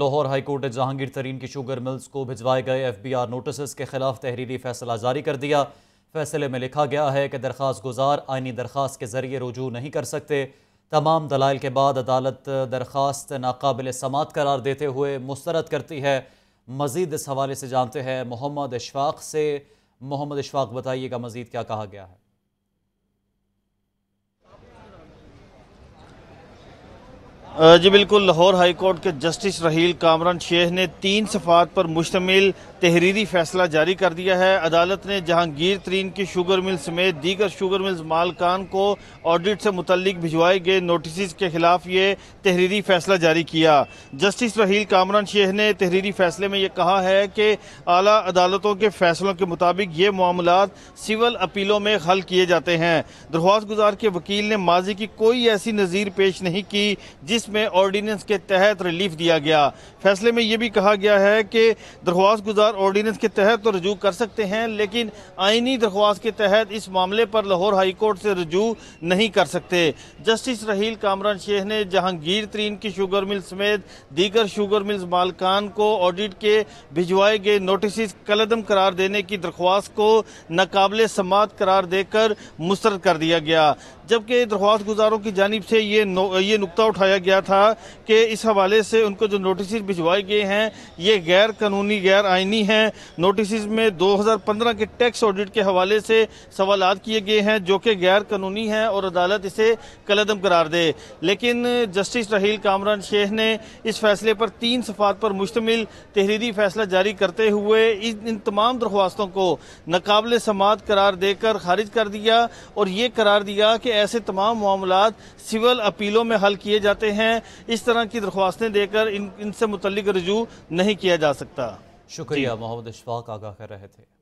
Lahore high court ने जहांगीर तरीन की शुगर मिल्स को भिजवाए गए एफ बी आर नोटिस के खिलाफ तहरीरी फैसला जारी कर दिया फैसले में लिखा गया है कि दरख्वास्त गुजार आइनी दरख्वास्त के जरिए रुजू नहीं कर सकते तमाम दलाइल के बाद अदालत दरख्वास्त नाकबिल समात करार देते हुए मुस्तरद करती है मज़ीद इस हवाले से जानते हैं मोहम्मद इशफाक से मोहम्मद इशफाक बताइएगा मज़ीद क्या कहा गया है जी बिल्कुल लाहौर हाई कोर्ट के जस्टिस रहील कामरान शेख ने तीन सफात पर मुश्तमिल तहरीरी फैसला जारी कर दिया है अदालत ने जहांगीर तरीन की शुगर मिल समेत दीगर शुगर मिल्स मालकान को ऑडिट से मुतलिक भिजवाए गए नोटिस के खिलाफ ये तहरीरी फैसला जारी किया जस्टिस रहील कामरान शेख ने तहरीरी फैसले में यह कहा है कि अला अदालतों के फैसलों के मुताबिक ये मामला सिविल अपीलों में हल किए जाते हैं दरख्वास्त गुजार के वकील ने माजी की कोई ऐसी नज़ीर पेश नहीं की जिस जिसमें ऑर्डीनेंस के तहत रिलीफ दिया गया फैसले में ये भी कहा गया है कि दरख्वास्त गुजार ऑर्डीनेंस के तहत तो रजू कर सकते हैं लेकिन आइनी दरख्वास्त के तहत इस मामले पर लाहौर हाईकोर्ट से रजू नहीं कर सकते जस्टिस रहील कामरान शेख ने जहांगीर तरीन की शुगर मिल समेत दीगर शुगर मिल्स मालकान को ऑडिट के भिजवाए गए नोटिस कलदम करार देने की दरख्वास्त को नाकबले समात करार देकर मुस्रद कर दिया गया जबकि दरख्वास्त गुजारों की जानब से ये ये नुकता उठाया गया था कि इस हवाले से उनको जो नोटिस भिजवाए गए हैं ये गैर कानूनी गैर आइनी हैं नोटिस में दो हज़ार पंद्रह के टैक्स ऑडिट के हवाले से सवाल किए गए हैं जो कि गैर कानूनी हैं और अदालत इसे कलदम करार दे लेकिन जस्टिस रहील कामरान शेख ने इस फैसले पर तीन सफात पर मुश्तमिल तहरीरी फैसला जारी करते हुए इन तमाम दरख्वास्तों को नाकबले समात करार देकर खारिज कर दिया और ये करार दिया कि ऐसे तमाम मामला सिविल अपीलों में हल किए जाते हैं इस तरह की दरख्वास्तें देकर इन इनसे मुतलिक रजू नहीं किया जा सकता शुक्रिया मोहम्मद इशफाक आगाह कर रहे थे